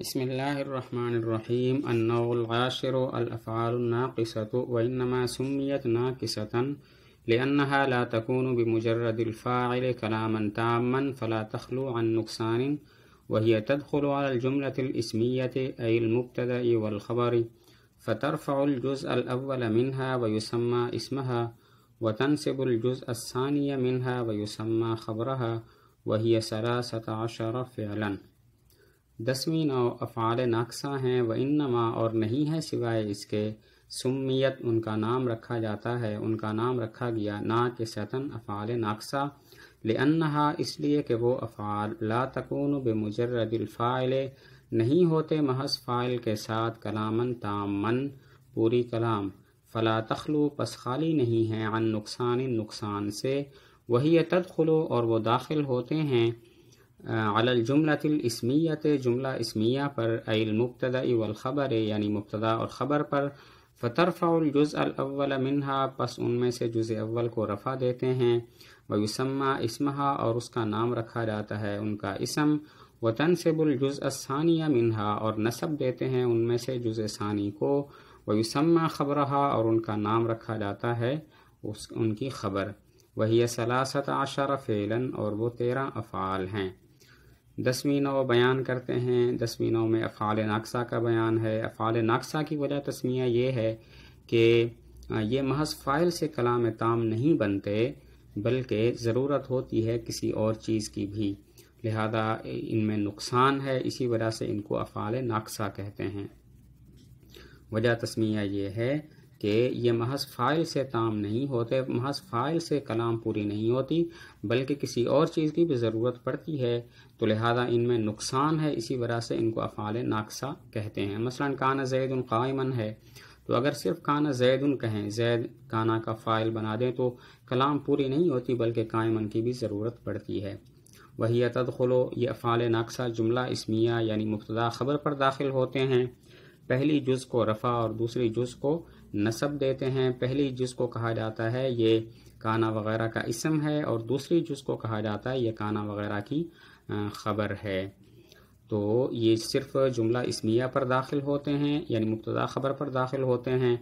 بسم الله الرحمن الرحيم النوع العاشر الأفعال الناقصة وإنما سميت ناقصة لأنها لا تكون بمجرد الفاعل كلاما تاما فلا تخلو عن نقصان وهي تدخل على الجملة الاسمية أي المبتدأ والخبر فترفع الجزء الأول منها ويسمى اسمها وتنسب الجزء الثاني منها ويسمى خبرها وهي ثلاثة عشر فعلاً दसवीं नौ अफ़ाल नाकसा हैं व इन नमा और नहीं है सिवाय इसके सुमियत उनका नाम रखा जाता है उनका नाम रखा गया ना के सतन अफ़ाल नाकसा लन्हा इसलिए कि वो अफ़ाल ला तकून बमजरदिलफ़ाइल नहीं होते महस फ़ाइल के साथ कलामन तामन पूरी कलाम फ़ला तखलू पस खाली नहीं है अन नुकसान नुकसान से वही तदखलो और वो दाखिल होते हैं अलजुमलातलस्मियत जुमला इसमिया पर अलमुबतदा वलख़बर यानी मुबतदा और ख़बर पर फ़तरफ़ाजुज़ अव्वल मिनहा पस उनमें से जुज़ अव्वल को रफ़ा देते हैं वयुसम्मा इसमहा और उसका नाम रखा जाता है उनका इसम व तनसबुलजुज़ सानिया मिनहा और नसब देते हैं उनमें से जुज़ सानी को वयुसम्मा ख़बरहा और उनका नाम रखा जाता है उस उनकी ख़बर वही सलासत आशर फ़ेलन और वो तेरह अफ़ाल हैं दसवीं नौ बयान करते हैं दसवीं नौ में अफ़ाल नाकसा का बयान है अफ़ाल नाकसा की वजह तस्मिया ये है कि ये महज फ़ाइल से कलाम ताम नहीं बनते बल्कि ज़रूरत होती है किसी और चीज़ की भी लिहाजा इनमें नुकसान है इसी वजह से इनको अफ़ाल नाकसा कहते हैं वजह तस्मिया ये है कि ये महज फ़ाइल से ताम नहीं होते महज फ़ाइल से कलाम पूरी नहीं होती बल्कि किसी और चीज़ की भी ज़रूरत पड़ती है तो लिहाजा इनमें नुकसान है इसी वजह से इनको अफ़ाल नाकसा कहते हैं मसला काना जैद कायमन है तो अगर सिर्फ काना जैदन कहें जैद काना का फ़ाइल बना दें तो कलाम पूरी नहीं होती बल्कि कायमन की भी ज़रूरत पड़ती है वही तदखलो ये अफ़ाल नाकसा जुमला इसमिया यानी मुबतदा खबर पर दाखिल होते हैं पहली जुज को रफ़ा और दूसरी जुज को नसब देते हैं पहली जुज को कहा जाता है ये काना वगैरह का इसम है और दूसरी जुज को कहा जाता है ये काना वगैरह की ख़बर है तो ये सिर्फ जुमला इसमिया पर दाखिल होते हैं यानी मुबतदा ख़बर पर दाखिल होते हैं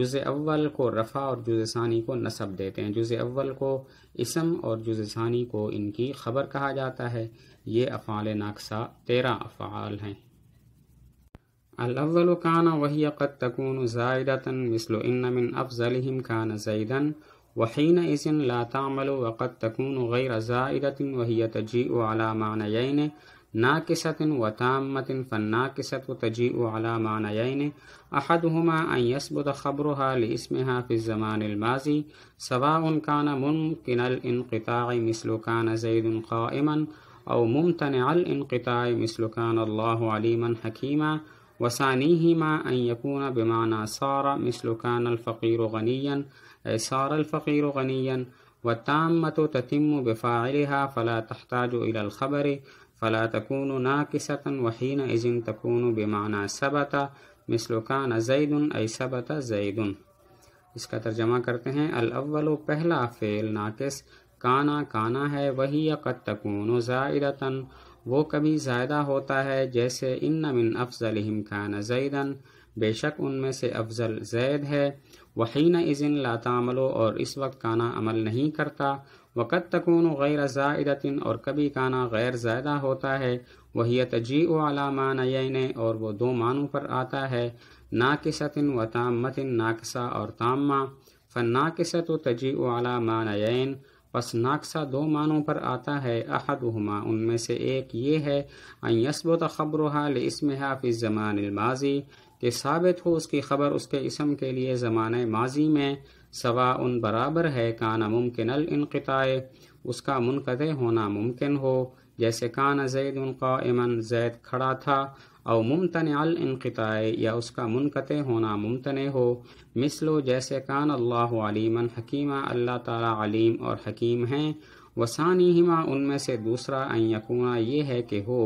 जुज़ अव्वल को रफ़ा और जुज़ सानी को नसब देते हैं जुज़ अव्वल को इसम और जुज़ ानी को इनकी ख़बर कहा जाता है ये अफ़ाल नाकसा तेरह अफ़ाल हैं الأفضل كان وهي قد تكون زائدة مثل إن من أفضلهم كان زيدا وحينئذ لا تعمل وقد تكون غير زائدة وهي تجيء على معنيين ناكسة وتامة فالناكسة تجيء على معنيين أحدهما أن يثبت خبرها لاسمها في الزمان الماضي سواء كان ممكن الانقطاع مثل كان زيد قائما أو ممتنع الانقطاع مثل كان الله عليما حكيما وثانيهما أن يكون بمعنى صار مثل كان الفقير غنيا أي صار الفقير غنيا والتامة تتم بفاعلها فلا تحتاج إلى الخبر فلا تكون ناكسة وحينئذ تكون بمعنى ثبت مثل كان زيد أي ثبت زيد इसका तर्जमा करते हैं अलअल पहला फ़ेल नाकिस काना काना है वही कद तकून ज़ायदतन वो कभी ज़्यादा होता है जैसे इन मिन अफजल हिम खान जैदन बेशक उनमें से अफजल जैद है वहीन इज़िन लातामलो और इस वक्त काना अमल नहीं करता वक़त तकून गैर जायदिन और कभी काना गैर ज़्यादा होता है वही तजी वाला मानयने और वह दो मानों पर आता है नाकसतिन व तामतिन नाकसा और तामा व तजी वाला मानयन बस नाकसा दो मानों पर आता है अहद हुमा उनमें से एक ये है यसबत ख़बर हाल इसमें हाफि ज़मान माजी के साबित हो उसकी खबर उसके इसम के लिए ज़मान माजी में सवा उन बराबर है काना मुमकिन इनकताए उसका मुनकदे होना मुमकिन हो जैसे कान जैद उनका इमन जैद खड़ा था और मुमतन अनकताए या उसका मुनक़ होना मुमतन हो मिसलो जैसे कान अल्लाम हकीम हकीमा अल्लाह तलीम और हकीम हैं वसानी हिमा उनमें से दूसरा यकूना ये है कि हो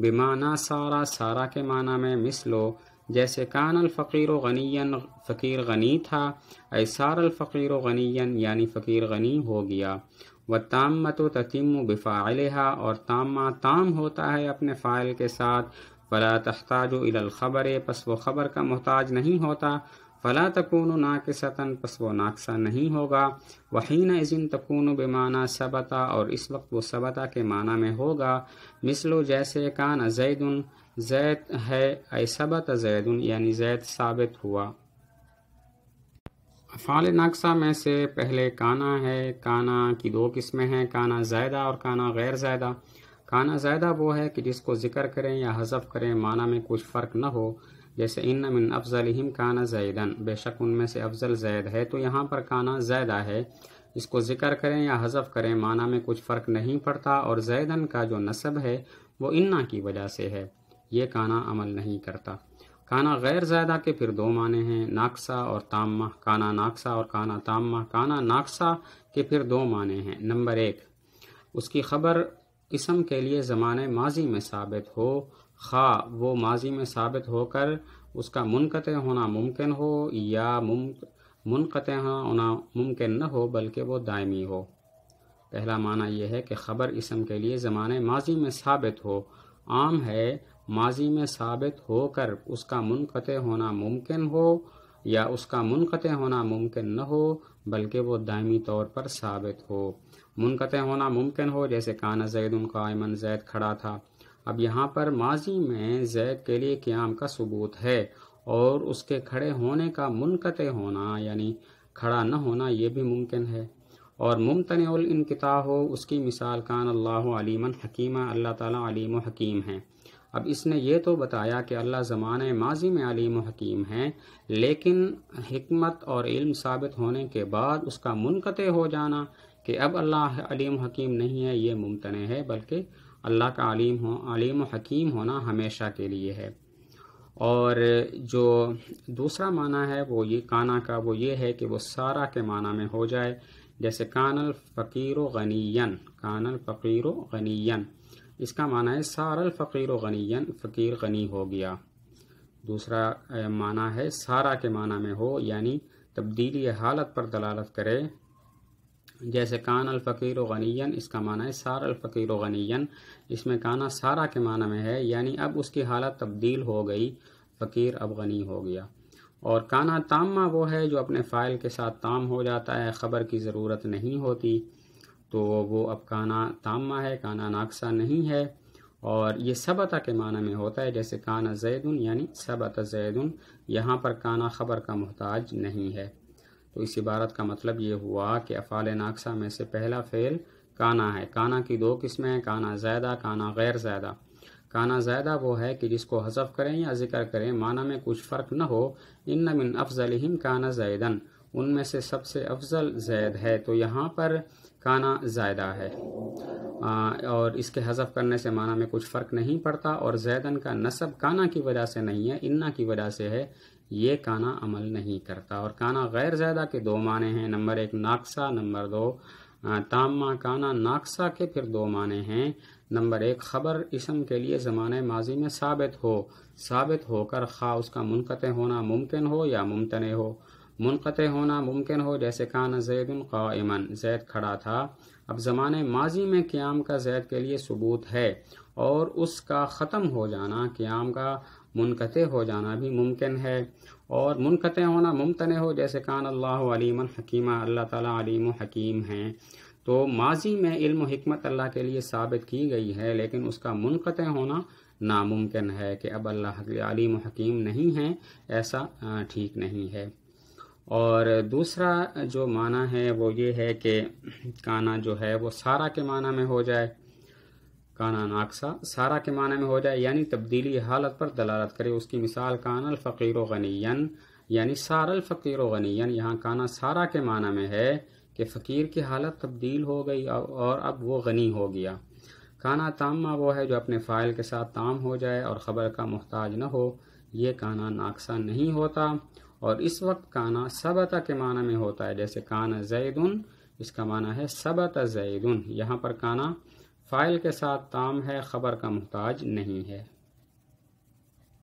बेमाना सारा सारा के माना में मिसलो जैसे कान अलफ़ीर गनीन फ़कीर गनी था ऐसार अलफ़ीर गनीन यानि फ़कीर गनी हो गया व ताम तो तम बिफ़ाल और तामा ताम होता है अपने फ़ाइल के साथ फ़ला तहताज इलखबर पस वो ख़बर का मोहताज नहीं होता फ़ला तकून नाकसतन पस वो नाकसा नहीं होगा वहीन इजिन तकून बेमाना सबता और इस वक्त वो सबता के माना में होगा मिसलो जैसे कान जैदन जैद है सबत जैदन यानी जैद साबित हुआ अफ़ाल नाकसा में से पहले काना है काना की दो किस्में हैं काना ज़ायदा और काना गैर ज़ायदा काना ज्यादा वो है कि जिसको ज़िक्र करें या हजफ करें माना में कुछ फ़र्क न हो जैसे इन मिन हिम काना जैदन बेशक उनमें से अफजल जैद है तो यहाँ पर काना ज्यादा है इसको ज़िक्र करें या हजफ करें माना में कुछ फ़र्क नहीं पड़ता और जैदन का जो नसब है वो इन्ना की वजह से है ये काना अमल नहीं करता काना गैर ज्यादा के फिर दो माने हैं नाकसा और तामा काना नाकसा और काना तामा काना नाकसा के फिर दो माने हैं नंबर एक उसकी खबर किस्म के लिए ज़माने माजी में साबित हो खा वो माजी में साबित होकर उसका मुनक़ होना मुमकिन हो या मुनक़ होना मुमकिन न हो बल्कि वो दायमी हो पहला माना यह है कि ख़बर इसम के लिए ज़माने माजी में साबित हो आम है माजी में साबित होकर उसका मुनक़ होना मुमकिन हो या उसका मुनक़ होना मुमकिन न हो बल्कि वो दायमी तौर पर साबित हो मुनक़ होना मुमकिन हो जैसे काना जैद उनका आयमन जैद खड़ा था अब यहाँ पर माजी में जैद के लिए क्याम का सबूत है और उसके खड़े होने का मुनक़ होना यानी खड़ा न होना ये भी मुमकिन है और मुमतन इनकता हो उसकी मिसाल कान अल्लाह अलीमन हकीमा अल्लाह ताला अलीम हकीम है अब इसने ये तो बताया कि अल्लाह ज़मान माजी में अलीम हकीम है लेकिन हमत और इल्म साबित होने के बाद उसका मुनक़ हो जाना कि अब अल्लाह अलीम हकीम नहीं है ये मुमतन है बल्कि अल्लाह का आलिम हो आलिम हकीम होना हमेशा के लिए है और जो दूसरा माना है वो ये काना का वो ये है कि वो सारा के माना में हो जाए जैसे कानल फ़कीर गनीन कानल फ़कीर गनीन इसका माना है सारल फ़कीर गनीन फ़कीर गनी हो गया दूसरा माना है सारा के माना में हो यानी तब्दीली हालत पर दलालत करे जैसे कान अलफ़ीर गनीन इसका माना है सार अलफ़कीर गनीन इसमें काना सारा के माना में है यानी अब उसकी हालत तब्दील हो गई फ़कीर अब गनी हो गया और काना तामा वो है जो अपने फ़ाइल के साथ ताम हो जाता है ख़बर की ज़रूरत नहीं होती तो वो अब काना तामा है काना नाकसा नहीं है और ये सबता के माना में होता है जैसे काना जैदन यानी सबता जैदन यहाँ पर काना ख़बर का मोहताज नहीं है तो इस इबारत का मतलब ये हुआ कि अफ़ाल नाकसा में से पहला फ़ेल काना है काना की दो किस्में हैं काना ज्यादा काना गैर ज्यादा काना ज्यादा वो है कि जिसको हजफ करें या जिक्र करें माना में कुछ फ़र्क न हो इन नमिन अफजल हिम काना जैदन उनमें से सबसे अफजल जैद है तो यहाँ पर काना ज्यादा है आ, और इसके हजफ करने से माना में कुछ फ़र्क नहीं पड़ता और जैदन का नसब काना की वजह से नहीं है इन्ना की वजह से है ये काना अमल नहीं करता और काना गैर ज्यादा के दो माने हैं नंबर एक नाकसा नंबर दो तामा काना नाकसा के फिर दो माने हैं नंबर एक खबर इसम के लिए ज़माने माजी में साबित हो साबित होकर खा उसका मुनक़ होना मुमकिन हो या मुमतन हो मुनक़ होना मुमकिन हो जैसे काना जैदन क़ायमन जैद खड़ा था अब ज़माने माजी में क्याम का जैद के लिए सबूत है और उसका ख़त्म हो जाना क्याम का मुनक़ हो जाना भी मुमकिन है और मुनक़ होना मुमतन हो जैसे कान अल्लाह अलीमन हकीमा अल्लाह ताला अलीम हकीम हैं तो माजी में इल्म हिकमत अल्लाह के लिए साबित की गई है लेकिन उसका मुनक़ होना नामुमकिन है कि अब अल्लाह अलीम हकीम नहीं है ऐसा ठीक नहीं है और दूसरा जो माना है वो ये है कि काना जो है वो सारा के माना में हो जाए काना नाकसा सारा के माने में हो जाए यानी तब्दीली हालत पर दलालत करे उसकी मिसाल कानल फ़कीर गनीन यानी सारल फ़कीर गनीन यहाँ काना सारा के माना में है कि फ़कीर की हालत तब्दील हो गई और अब वो गनी हो गया काना तामा वो है जो अपने फ़ाइल के साथ ताम हो जाए और ख़बर का मोहताज न हो ये काना नाकसा नहीं होता और इस वक्त काना सबता के माना में होता है जैसे काना जैदुन इसका माना है सबता जैदन यहाँ पर काना फाइल के साथ ताम है खबर का मोहताज नहीं है